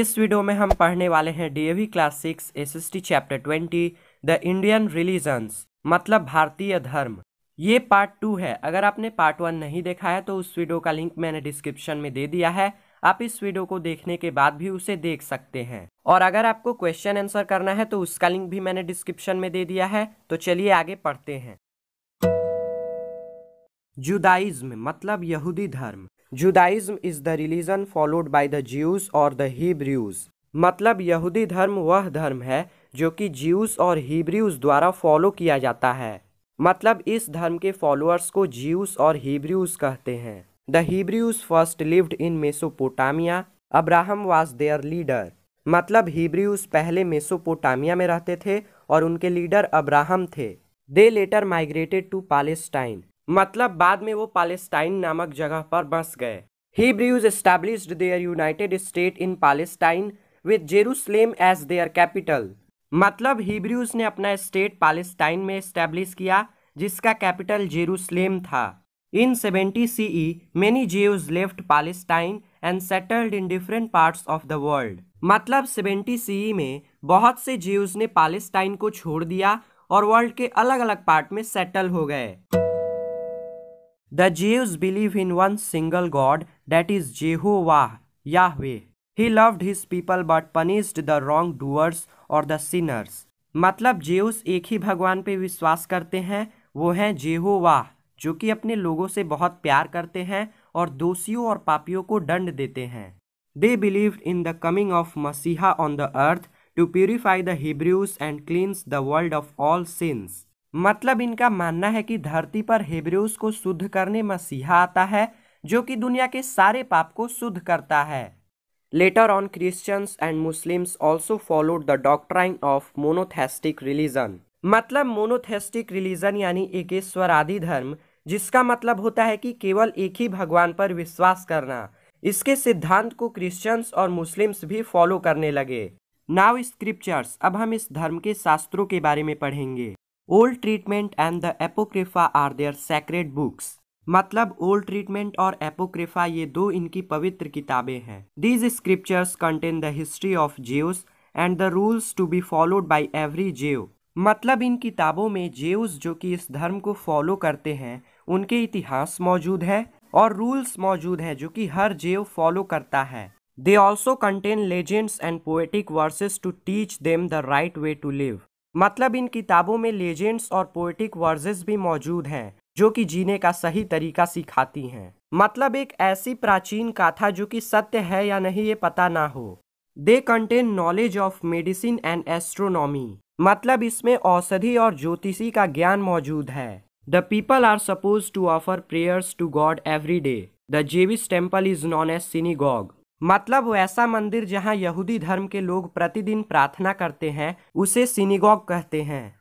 इस वीडियो में हम पढ़ने वाले हैं DAV class six S chapter twenty the Indian religions मतलब भारतीय धर्म ये पार्ट टू है अगर आपने पार्ट वन नहीं देखा है तो उस वीडियो का लिंक मैंने डिस्क्रिप्शन में दे दिया है आप इस वीडियो को देखने के बाद भी उसे देख सकते हैं और अगर आपको क्वेश्चन आंसर करना है तो उसका लिंक भी मैंने डिस्क्रिप्शन में दे दिया है तो चलिए आगे पढ़ते हैं जुदाइज्म मतलब यहूदी धर्म Judaism is the religion followed by the Jews और द हीब्रियूज मतलब यहूदी धर्म वह धर्म है जो कि ज्यूस और हीब्रियूज द्वारा फॉलो किया जाता है मतलब इस धर्म के फॉलोअर्स को ज्यूस और हीब्रियूज कहते हैं the Hebrews first lived in Mesopotamia Abraham was their leader मतलब हिब्रियूज पहले मेसोपोटामिया में रहते थे और उनके लीडर अब्राहम थे they later migrated to Palestine मतलब बाद में वो पालेस्टाइन नामक जगह पर बस गए Hebrews established their united state in Palestine with Jerusalem as their capital मतलब हिब्रूज ने अपना स्टेट पालेस्टाइन में स्टैब्लिश किया जिसका कैपिटल जेरूसलेम था इन 70 ई many Jews left Palestine and settled in different parts of the world मतलब 70 ई e में बहुत से जेव्स ने पालेस्टाइन को छोड़ दिया और वर्ल्ड के अलग अलग पार्ट में सेटल हो गए The Jews believe in one single God, that is Jehovah, Yahweh. He loved his people but punished the wrongdoers or the sinners. मतलब जेउस एक ही भगवान पे विश्वास करते हैं वो हैं जेहोवा जो कि अपने लोगों से बहुत प्यार करते हैं और दोषियों और पापियों को दंड देते हैं they believe in the coming of messiah on the earth to purify the Hebrews and cleanse the world of all sins मतलब इनका मानना है कि धरती पर हेब्रेउस को शुद्ध करने मसीहा आता है जो कि दुनिया के सारे पाप को शुद्ध करता है later on Christians and Muslims also followed the doctrine of monotheistic religion मतलब मोनोथेस्टिक रिलीजन यानी स्वराधि धर्म जिसका मतलब होता है कि केवल एक ही भगवान पर विश्वास करना इसके सिद्धांत को क्रिश्चियंस और मुस्लिम्स भी फॉलो करने लगे नाउ स्क्रिप्चर्स अब हम इस धर्म के शास्त्रों के बारे में पढ़ेंगे old treatment and the Apocrypha are their sacred books मतलब ओल्ड ट्रीटमेंट और एपोक्रेफा ये दो इनकी पवित्र किताबें हैं these scriptures contain the history of Jews and the rules to be followed by every Jew मतलब इन किताबों में जेउस जो कि इस धर्म को फॉलो करते हैं उनके इतिहास मौजूद है और रूल्स मौजूद है जो कि हर जेव फॉलो करता है they also contain legends and poetic verses to teach them the right way to live मतलब इन किताबों में लेजेंड्स और पोएटिक वर्जेस भी मौजूद हैं जो कि जीने का सही तरीका सिखाती हैं मतलब एक ऐसी प्राचीन कथा जो कि सत्य है या नहीं ये पता ना हो they contain knowledge of medicine and astronomy मतलब इसमें औषधि और ज्योतिषी का ज्ञान मौजूद है the people are suppose to offer prayers to God every day the Jewish temple is known as synagogue मतलब वैसा मंदिर जहां यहूदी धर्म के लोग प्रतिदिन प्रार्थना करते हैं उसे सिनिगॉग कहते हैं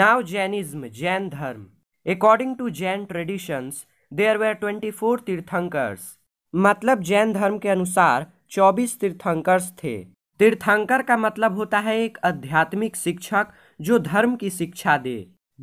नाउ जैनिज्म जैन धर्म according to Jain traditions there were twenty four tirthankars मतलब जैन धर्म के अनुसार चौबीस तीर्थंकर्स थे तीर्थंकर का मतलब होता है एक आध्यात्मिक शिक्षक जो धर्म की शिक्षा दे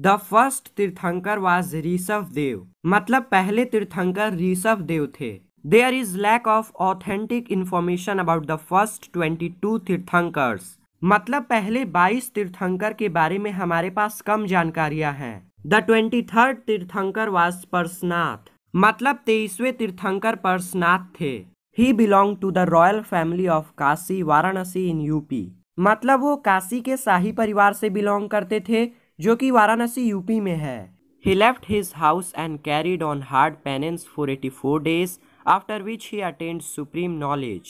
the first tirthankar was Rishabh Dev मतलब पहले तीर्थंकर ऋषभ देव थे There is lack of authentic information about the first 22 तीर्थंकर्स मतलब पहले 22 तीर्थंकर के बारे में हमारे पास कम जानकारियां हैं the twenty third tirthankar was Parsnath मतलब तेईसवे तीर्थंकर परसनाथ थे he belong to the royal family of Kashi Varanasi in UP मतलब वो काशी के शाही परिवार से बिलोंग करते थे जो कि वाराणसी यूपी में है he left his house and carried on hard penance for eighty four days after which he attained supreme knowledge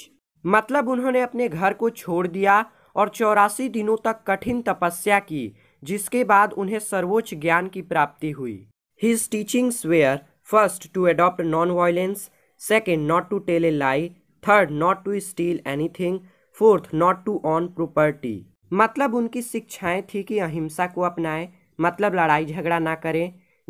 मतलब उन्होंने अपने घर को छोड़ दिया और चौरासी दिनों तक कठिन तपस्या की जिसके बाद उन्हें सर्वोच्च ज्ञान की प्राप्ति हुई his teaching were first to adopt non violence second not to tell a lie third not to steal anything fourth not to own property मतलब उनकी शिक्षाएं थी कि अहिंसा को अपनाएं मतलब लड़ाई झगड़ा ना करें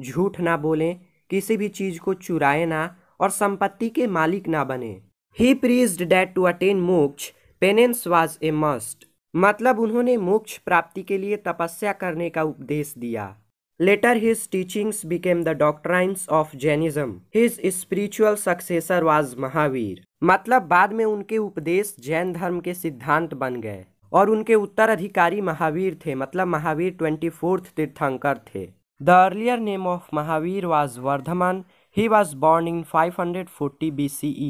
झूठ ना बोलें किसी भी चीज़ को चुराए ना और संपत्ति के मालिक ना बने he preached that to attain moksha penance was a must मतलब उन्होंने मोक्ष प्राप्ति के लिए तपस्या करने का उपदेश दिया later his teachings became the doctrines of Jainism his spiritual successor was Mahavir मतलब बाद में उनके उपदेश जैन धर्म के सिद्धांत बन गए और उनके उत्तराधिकारी महावीर थे मतलब महावीर ट्वेंटी फोर्थ तीर्थंकर थे the earlier name of Mahavir was Vardhaman he was born in 540 BCE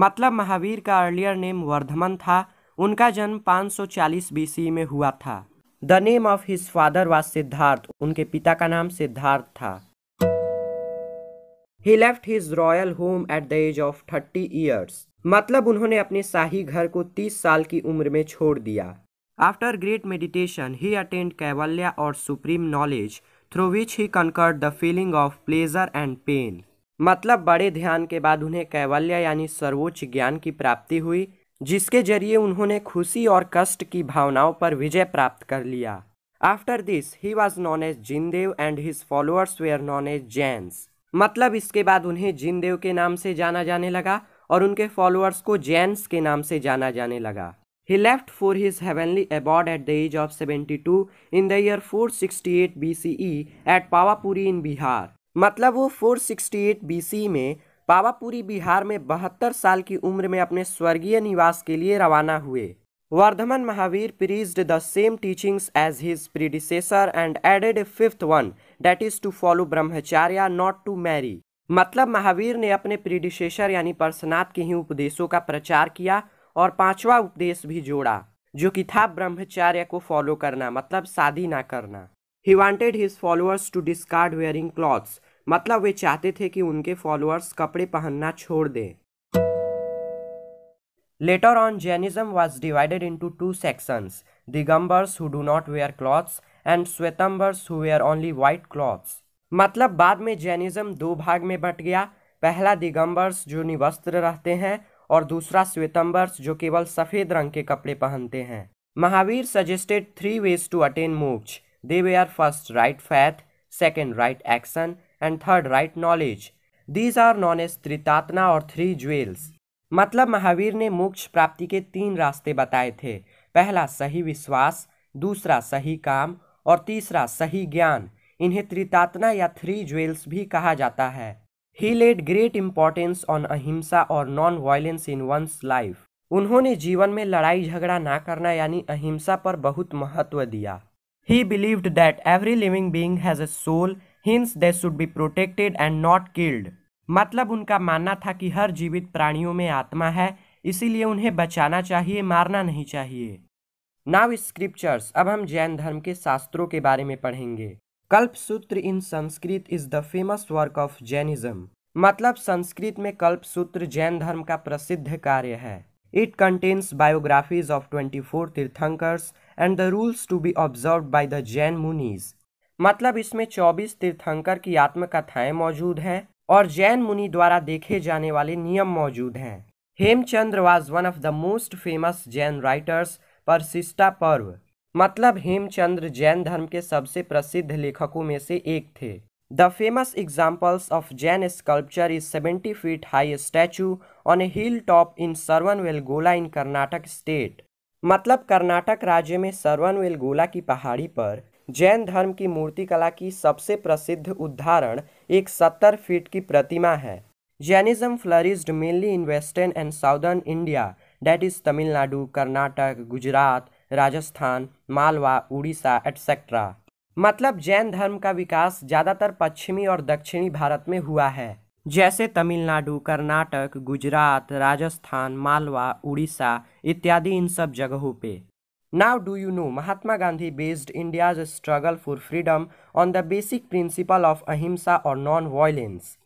मतलब महावीर का अर्लियर नेम वर्धमन था उनका जन्म 540 सी e में हुआ था the name of his father was Siddhartha उनके पिता का नाम सिद्धार्थ था he left his royal home at the age of thirty years मतलब उन्होंने अपने शाही घर को तीस साल की उम्र में छोड़ दिया after great meditation he attained Kaivalya और supreme knowledge through which he conquered the feeling of pleasure and pain मतलब बड़े ध्यान के बाद उन्हें कैवल्य यानी सर्वोच्च ज्ञान की प्राप्ति हुई जिसके जरिए उन्होंने खुशी और कष्ट की भावनाओं पर विजय प्राप्त कर लिया after this he was known as Jindev and his followers were known as Jains मतलब इसके बाद उन्हें जिनदेव के नाम से जाना जाने लगा और उनके फॉलोअर्स को जैन्स के नाम से जाना जाने लगा he left for his heavenly abode at the age of seventy two in the year four sixty eight B C E at Pawapuri in Bihar मतलब वो 468 बीसी में पावापुरी बिहार में बहत्तर साल की उम्र में अपने स्वर्गीय निवास के लिए रवाना हुए Vardhaman Mahavir preached the same teachings as his predecessor and added fifth one that is to follow brahmacharya not to marry मतलब महावीर ने अपने प्रीडिसेसर यानी परसनाथ के ही उपदेशों का प्रचार किया और पांचवा उपदेश भी जोड़ा जो कि था ब्रह्मचार्य को फॉलो करना मतलब शादी ना करना he wanted his followers to discard wearing clothes मतलब वे चाहते थे कि उनके फॉलोअर्स कपड़े पहनना छोड़ दें later on Jainism was divided into two sections Digambars who do not wear clothes and Shvetambars who wear only white clothes मतलब बाद में जैनिज्म दो भाग में बट गया पहला दिगंबर्स जो निवस्त्र रहते हैं और दूसरा श्वेतंबर्स जो केवल सफ़ेद रंग के कपड़े पहनते हैं Mahavir suggested three ways to attain moksha They were first right faith, second right action, and third right knowledge. These are known as Tritatna or three jewels. मतलब महावीर ने मोक्ष प्राप्ति के तीन रास्ते बताए थे पहला सही विश्वास दूसरा सही काम और तीसरा सही ज्ञान इन्हें त्रितात्ना या थ्री ज्वेल्स भी कहा जाता है he laid great importance on ahimsa और non violence in one's life उन्होंने जीवन में लड़ाई झगड़ा ना करना यानी अहिंसा पर बहुत महत्व दिया He believed that every living being has a soul, hence they should be protected and not killed. मतलब उनका मानना था कि हर जीवित प्राणियों में आत्मा है इसीलिए उन्हें बचाना चाहिए मारना नहीं चाहिए नाव स्क्रिप्चर्स अब हम जैन धर्म के शास्त्रों के बारे में पढ़ेंगे Kalpa Sutra in Sanskrit is the famous work of Jainism मतलब संस्कृत में कल्प सूत्र जैन धर्म का प्रसिद्ध कार्य है it contains biographies of twenty four tirthankars and the rules to be observe by the Jain munis मतलब इसमें 24 तीर्थंकर की आत्मकथाएं मौजूद हैं और जैन मुनि द्वारा देखे जाने वाले नियम मौजूद हैं Hemchandra was one of the most famous Jain writers Parishishta पर्व मतलब हेमचंद्र जैन धर्म के सबसे प्रसिद्ध लेखकों में से एक थे the famous examples of Jain sculpture is seventy feet high statue on a hill top in Gola in Karnataka state मतलब कर्नाटक राज्य में वेलगोला की पहाड़ी पर जैन धर्म की मूर्तिकला की सबसे प्रसिद्ध उदाहरण एक सत्तर फीट की प्रतिमा है Jainism flourished mainly in western and southern India that is Tamil Nadu Karnataka Gujarat Rajasthan Malwa Orissa etcetera मतलब जैन धर्म का विकास ज़्यादातर पश्चिमी और दक्षिणी भारत में हुआ है जैसे तमिलनाडु कर्नाटक गुजरात राजस्थान मालवा उड़ीसा इत्यादि इन सब जगहों पे now do you know Mahatma Gandhi based India's struggle for freedom on the basic principle of ahimsa और नॉन वायलेंस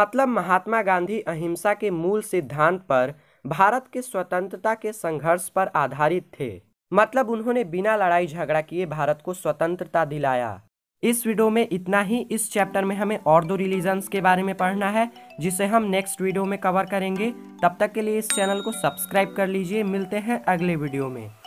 मतलब महात्मा गांधी अहिंसा के मूल सिद्धांत पर भारत के स्वतंत्रता के संघर्ष पर आधारित थे मतलब उन्होंने बिना लड़ाई झगड़ा किए भारत को स्वतंत्रता दिलाया इस वीडियो में इतना ही इस चैप्टर में हमें और दो रिलीजन्स के बारे में पढ़ना है जिसे हम नेक्स्ट वीडियो में कवर करेंगे तब तक के लिए इस चैनल को सब्सक्राइब कर लीजिए मिलते हैं अगले वीडियो में